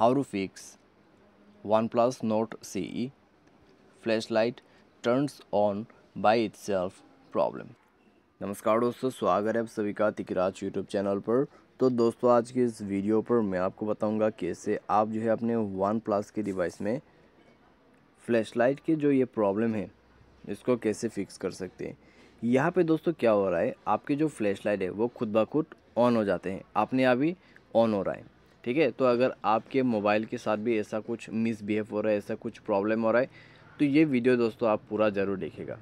how to fix OnePlus Note CE flashlight turns on by itself problem. नमस्कार दोस्तों स्वागत है आप सभी का तिकराज यूट्यूब चैनल पर तो दोस्तों आज के इस वीडियो पर मैं आपको बताऊंगा कैसे आप जो है अपने वन प्लस के डिवाइस में फ्लैशलाइट की जो ये प्रॉब्लम है इसको कैसे फिक्स कर सकते हैं यहाँ पे दोस्तों क्या हो रहा है आपके जो फ्लैशलाइट है वो खुद ब खुद ऑन हो जाते हैं अपने आप ही ऑन हो रहा है ठीक है तो अगर आपके मोबाइल के साथ भी ऐसा कुछ मिसबिहेव हो रहा है ऐसा कुछ प्रॉब्लम हो रहा है तो ये वीडियो दोस्तों आप पूरा ज़रूर देखेगा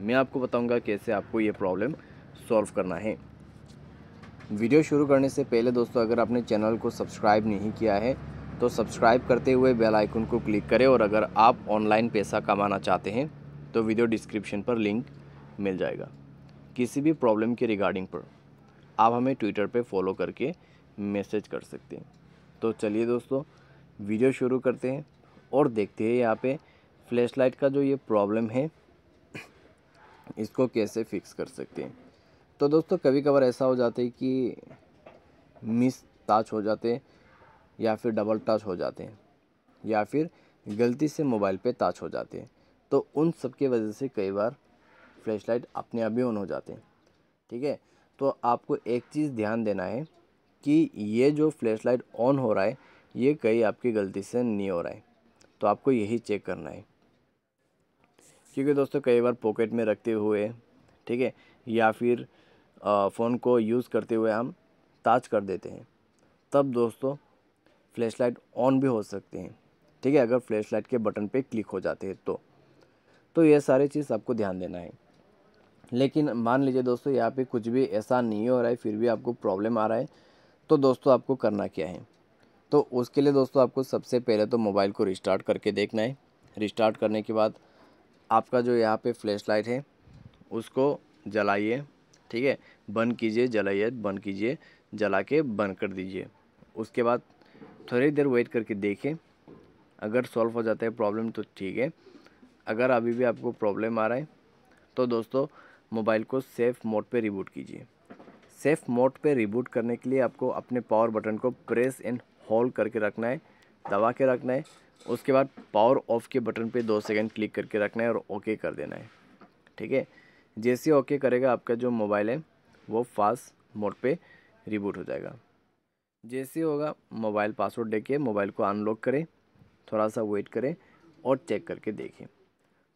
मैं आपको बताऊंगा कैसे आपको ये प्रॉब्लम सॉल्व करना है वीडियो शुरू करने से पहले दोस्तों अगर आपने चैनल को सब्सक्राइब नहीं किया है तो सब्सक्राइब करते हुए बेल आइकन को क्लिक करें और अगर आप ऑनलाइन पैसा कमाना चाहते हैं तो वीडियो डिस्क्रिप्शन पर लिंक मिल जाएगा किसी भी प्रॉब्लम के रिगार्डिंग पर आप हमें ट्विटर पर फॉलो करके मैसेज कर सकते हैं तो चलिए दोस्तों वीडियो शुरू करते हैं और देखते हैं यहाँ पे फ्लैशलाइट का जो ये प्रॉब्लम है इसको कैसे फिक्स कर सकते हैं तो दोस्तों कभी कभार ऐसा हो जाता है कि मिस टच हो जाते या फिर डबल टच हो जाते हैं या फिर गलती से मोबाइल पे टच हो जाते हैं तो उन सब के वजह से कई बार फ्लैशलाइट अपने आप ही ऑन हो जाते हैं ठीक है तो आपको एक चीज़ ध्यान देना है कि ये जो फ्लैश लाइट ऑन हो रहा है ये कहीं आपकी गलती से नहीं हो रहा है तो आपको यही चेक करना है क्योंकि दोस्तों कई बार पॉकेट में रखते हुए ठीक है या फिर फ़ोन को यूज़ करते हुए हम ताज कर देते हैं तब दोस्तों फ्लैश लाइट ऑन भी हो सकते हैं ठीक है अगर फ्लैश लाइट के बटन पे क्लिक हो जाते हैं तो तो ये सारी चीज़ आपको ध्यान देना है लेकिन मान लीजिए दोस्तों यहाँ पे कुछ भी ऐसा नहीं हो रहा है फिर भी आपको प्रॉब्लम आ रहा है तो दोस्तों आपको करना क्या है तो उसके लिए दोस्तों आपको सबसे पहले तो मोबाइल को रिस्टार्ट करके देखना है रिस्टार्ट करने के बाद आपका जो यहाँ पे फ्लैश लाइट है उसको जलाइए ठीक है बंद कीजिए जलाइए बंद कीजिए जला के बंद कर दीजिए उसके बाद थोड़ी देर वेट करके देखें अगर सॉल्व हो जाता है प्रॉब्लम तो ठीक है अगर अभी भी आपको प्रॉब्लम आ रहा है तो दोस्तों मोबाइल को सेफ़ मोड पे रिबूट कीजिए सेफ मोड पे रिबूट करने के लिए आपको अपने पावर बटन को प्रेस एंड होल्ड करके रखना है दबा के रखना है उसके बाद पावर ऑफ के बटन पे दो सेकंड क्लिक करके रखना है और ओके कर देना है ठीक है जैसे ओके करेगा आपका जो मोबाइल है वो फास्ट मोड पे रिबूट हो जाएगा जैसे होगा मोबाइल पासवर्ड देखिए मोबाइल को अनलॉक करें थोड़ा सा वेट करें और चेक करके देखें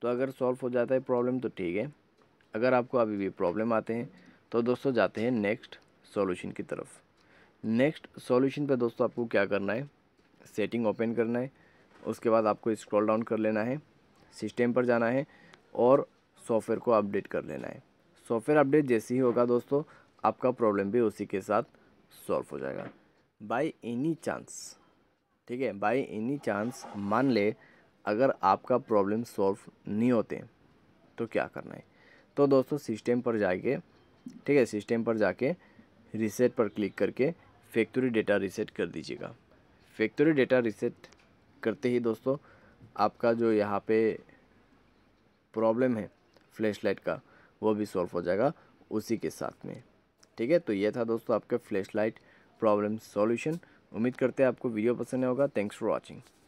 तो अगर सॉल्व हो जाता है प्रॉब्लम तो ठीक है अगर आपको अभी भी प्रॉब्लम आते हैं तो दोस्तों जाते हैं नेक्स्ट सॉल्यूशन की तरफ नेक्स्ट सॉल्यूशन पे दोस्तों आपको क्या करना है सेटिंग ओपन करना है उसके बाद आपको स्क्रॉल डाउन कर लेना है सिस्टम पर जाना है और सॉफ्टवेयर को अपडेट कर लेना है सॉफ्टवेयर अपडेट जैसे ही होगा दोस्तों आपका प्रॉब्लम भी उसी के साथ सॉल्व हो जाएगा बाई एनी चांस ठीक है बाई एनी चांस मान ले अगर आपका प्रॉब्लम सॉल्व नहीं होते तो क्या करना है तो दोस्तों सिस्टम पर जाके ठीक है सिस्टम पर जाके रिसेट पर क्लिक करके फैक्ट्री डेटा रिसेट कर दीजिएगा फैक्ट्री डेटा रिसेट करते ही दोस्तों आपका जो यहाँ पे प्रॉब्लम है फ्लैशलाइट का वो भी सॉल्व हो जाएगा उसी के साथ में ठीक है तो ये था दोस्तों आपका फ्लैशलाइट प्रॉब्लम सॉल्यूशन उम्मीद करते हैं आपको वीडियो पसंद होगा थैंक्स फॉर वॉचिंग